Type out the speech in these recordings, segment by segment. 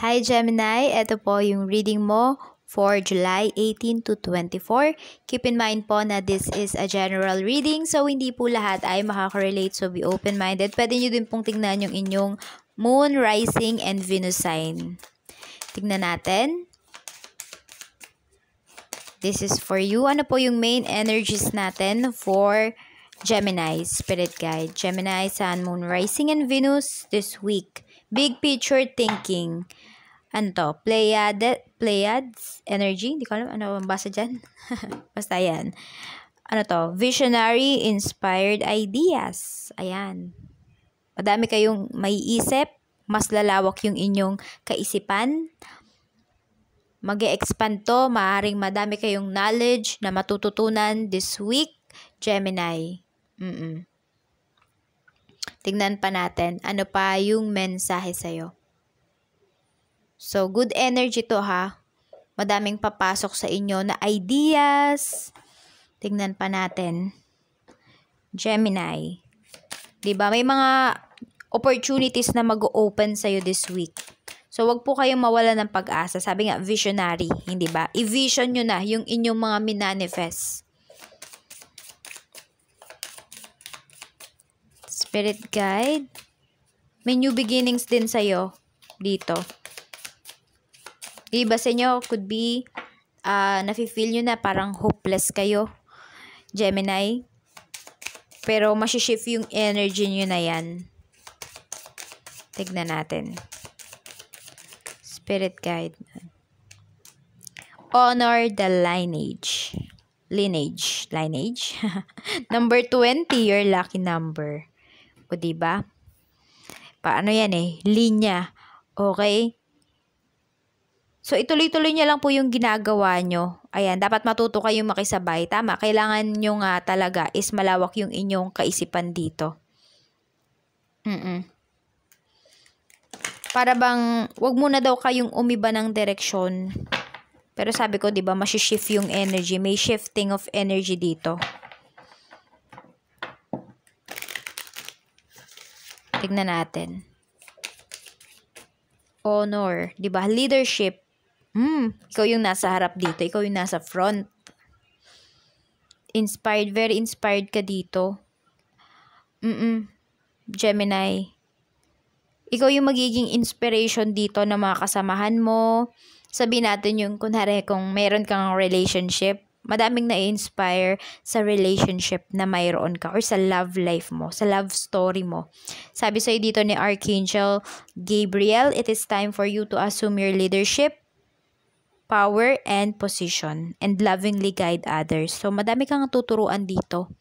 Hi Gemini, ito po yung reading mo for July 18 to 24. Keep in mind po na this is a general reading so hindi po lahat ay makaka-relate so be open-minded. Pwede nyo din pong tingnan yung inyong Moon, Rising, and Venus sign. Tingnan natin. This is for you. Ano po yung main energies natin for Gemini, Spirit Guide. Gemini, Sun, Moon, Rising, and Venus this week. Big picture thinking. Ano to? Pleiade, Pleiades energy? Hindi ko alam ano ang basa dyan. Basta yan. Ano to? Visionary inspired ideas. Ayan. Madami kayong maiisip. Mas lalawak yung inyong kaisipan mag expand to, maaring madami kayong knowledge na matututunan this week, Gemini. Mm-mm tignan pa natin ano pa yung mensahe sa'yo. So, good energy to ha. Madaming papasok sa inyo na ideas. Tignan pa natin. Gemini. 'Di ba May mga opportunities na mag-open sa'yo this week. So, wag po kayong mawala ng pag-asa. Sabi nga, visionary, hindi ba? I-vision nyo na yung inyong mga minanifest. Spirit Guide. May new beginnings din sa'yo dito. Iba sa inyo, could be, uh, nafe-feel nyo na parang hopeless kayo, Gemini. Pero masishift yung energy nyo na yan. Tignan natin. Spirit Guide. Honor the lineage. Lineage. Lineage? number 20, your lucky number. O di ba? Paano yan eh? Linya. Okay? So ituloy-tuloy niya lang po yung ginagawa nyo. Ayan, dapat matuto kayong makisabay. Tama, kailangan nyo nga talaga is malawak yung inyong kaisipan dito. Mm-mm. Para bang, wag muna daw kayong umiba ng direksyon. Pero sabi ko, di ba, shift yung energy. May shifting of energy dito. Tignan natin. Honor, 'di ba? Leadership. Hmm, ikaw yung nasa harap dito, ikaw yung nasa front. Inspired, very inspired ka dito. Mm-mm. Gemini. Ikaw yung magiging inspiration dito ng mga kasamahan mo. Sabi natin yung kunhari kung meron kang relationship, madaming na-inspire sa relationship na mayroon ka or sa love life mo, sa love story mo. Sabi sa'yo dito ni Archangel Gabriel, it is time for you to assume your leadership, power, and position, and lovingly guide others. So, madami kang tuturuan dito.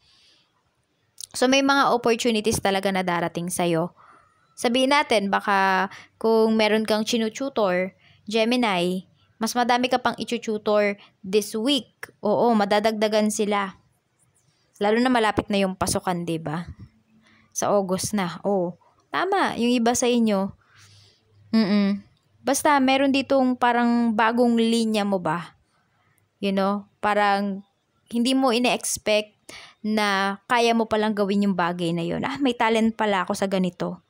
So, may mga opportunities talaga na darating sa'yo. Sabihin natin, baka kung meron kang chinututor, Gemini, mas madami ka pang i-tutor this week. Oo, madadagdagan sila. Lalo na malapit na yung pasukan, 'di ba? Sa August na. Oo. Tama, yung iba sa inyo. Mm. Basta meron ditong parang bagong linya mo ba? You know, parang hindi mo ina expect na kaya mo palang gawin yung bagay na yon. Ah, may talent pala ako sa ganito.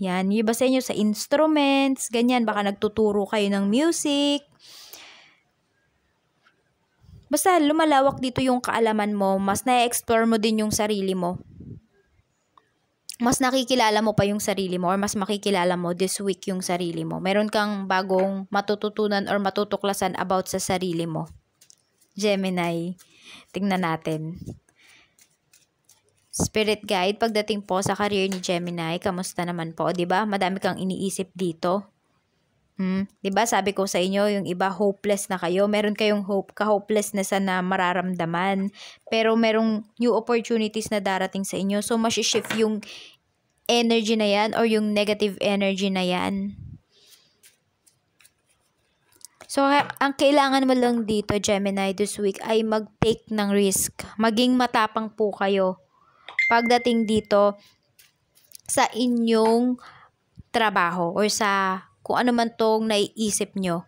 Yan, yung iba sa inyo sa instruments, ganyan, baka nagtuturo kayo ng music. Basta lumalawak dito yung kaalaman mo, mas na-explore mo din yung sarili mo. Mas nakikilala mo pa yung sarili mo or mas makikilala mo this week yung sarili mo. Meron kang bagong matututunan or matutuklasan about sa sarili mo. Gemini, tingnan natin. Spirit guide, pagdating po sa career ni Gemini, kamusta naman po? 'di ba? Madami kang iniisip dito. Hmm? 'Di ba sabi ko sa inyo, yung iba hopeless na kayo. Meron kayong hope, ka-hopelessness na mararamdaman. Pero merong new opportunities na darating sa inyo. So, shift yung energy na yan or yung negative energy na yan. So, ang kailangan mo lang dito, Gemini, this week ay mag-take ng risk. Maging matapang po kayo pagdating dito sa inyong trabaho or sa kung ano man tong naiisip nyo.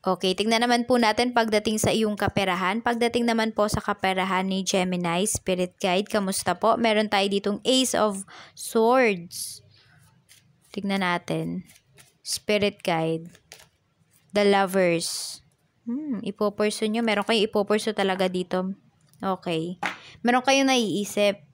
Okay, tingnan naman po natin pagdating sa iyong kaperahan. Pagdating naman po sa kaperahan ni Gemini, Spirit Guide, kamusta po? Meron tayo ditong Ace of Swords. Tingnan natin. Spirit Guide. The Lovers. Hmm, ipopurso nyo. Meron kayong ipopurso talaga dito. Okay. Meron kayong naiisip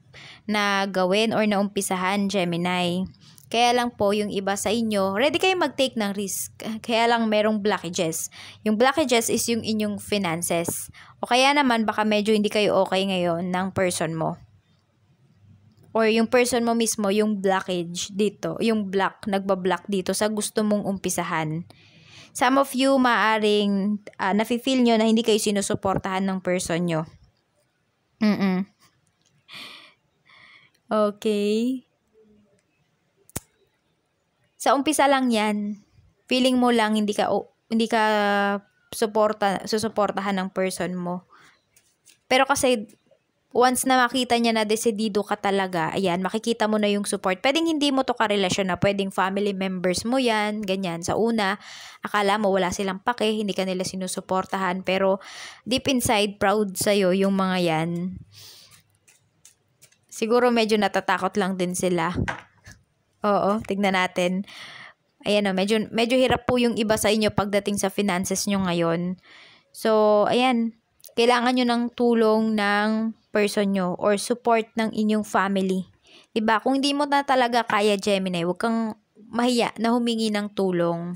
na gawin or naumpisahan, Gemini. Kaya lang po, yung iba sa inyo, ready kayo mag-take ng risk. Kaya lang merong blockages. Yung blockages is yung inyong finances. O kaya naman, baka medyo hindi kayo okay ngayon ng person mo. Or yung person mo mismo, yung blockage dito, yung block, nagbablock dito sa gusto mong umpisahan. Some of you, maaring uh, nafe-feel nyo na hindi kayo sinusuportahan ng person nyo. Mm-mm Okay. Sa umpisa lang 'yan. Feeling mo lang hindi ka oh, hindi ka suporta susuportahan ng person mo. Pero kasi once na makita niya na desidido ka talaga, ayan, makikita mo na yung support. Pwedeng hindi mo to karelasyon na, pwedeng family members mo yan, ganyan. Sa una, akala mo wala silang pake, hindi ka nila sinusuportahan, pero deep inside, proud sa'yo yung mga yan. Siguro medyo natatakot lang din sila. Oo, tignan natin. Ayan o, medyo, medyo hirap po yung iba sa inyo pagdating sa finances nyo ngayon. So, ayan, kailangan nyo ng tulong ng person nyo or support ng inyong family. Diba? Kung hindi mo na talaga kaya, Gemini, huwag kang mahiya na humingi ng tulong.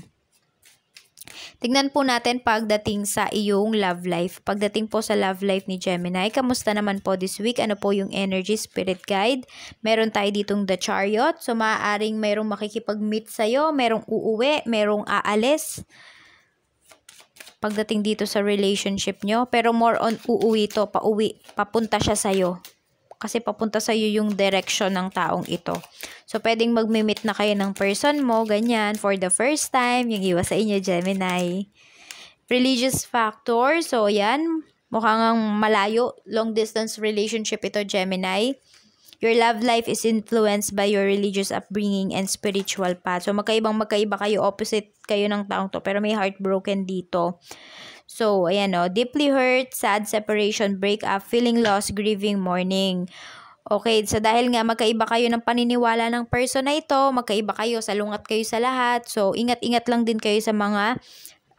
Tignan po natin pagdating sa iyong love life. Pagdating po sa love life ni Gemini, kamusta naman po this week? Ano po yung energy spirit guide? Meron tayo ditong the chariot. So maaaring mayroong makikipag-meet sa'yo, mayroong uuwi, mayroong aalis pagdating dito sa relationship nyo. Pero more on uuwi to, pauwi, papunta siya sa'yo kasi papunta sa iyo yung direction ng taong ito. So, pwedeng mag-meet na kayo ng person mo, ganyan, for the first time, yung iwas sa inyo, Gemini. Religious factor, so yan, mukhang malayo, long distance relationship ito, Gemini. Gemini Your love life is influenced by your religious upbringing and spiritual path. So, magkaibang magkaiba kayo. Opposite kayo ng taong to. Pero may heartbroken dito. So, ayan o. Oh, deeply hurt, sad separation, break up, feeling lost, grieving, mourning. Okay, so dahil nga magkaiba kayo ng paniniwala ng person na ito, magkaiba kayo, salungat kayo sa lahat. So, ingat-ingat lang din kayo sa mga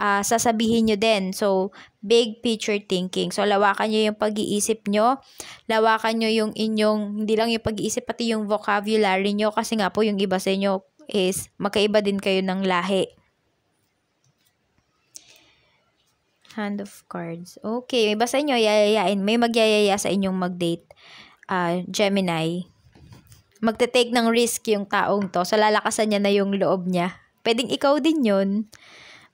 uh, sasabihin nyo din. So, big picture thinking. So, lawakan nyo yung pag-iisip nyo. Lawakan nyo yung inyong, hindi lang yung pag-iisip, pati yung vocabulary nyo. Kasi nga po, yung iba sa inyo is magkaiba din kayo ng lahi. Hand of cards. Okay, may basa inyo, yayayain. May magyayaya sa inyong mag-date. Uh, Gemini. Magte-take ng risk yung taong to. So, lalakasan niya na yung loob niya. Pwedeng ikaw din yun.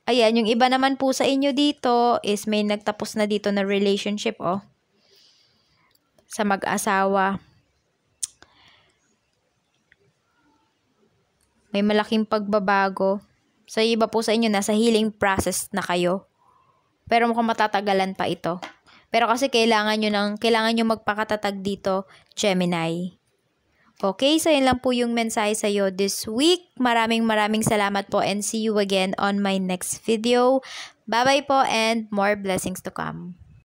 Ayan, yung iba naman po sa inyo dito is may nagtapos na dito na relationship, oh. Sa mag-asawa. May malaking pagbabago. Sa iba po sa inyo, nasa healing process na kayo. Pero mukhang matatagalan pa ito. Pero kasi kailangan nyo, ng, kailangan nyo magpakatatag dito, Gemini. Okay, so yun lang po yung mensahe sa'yo this week. Maraming maraming salamat po and see you again on my next video. Bye-bye po and more blessings to come.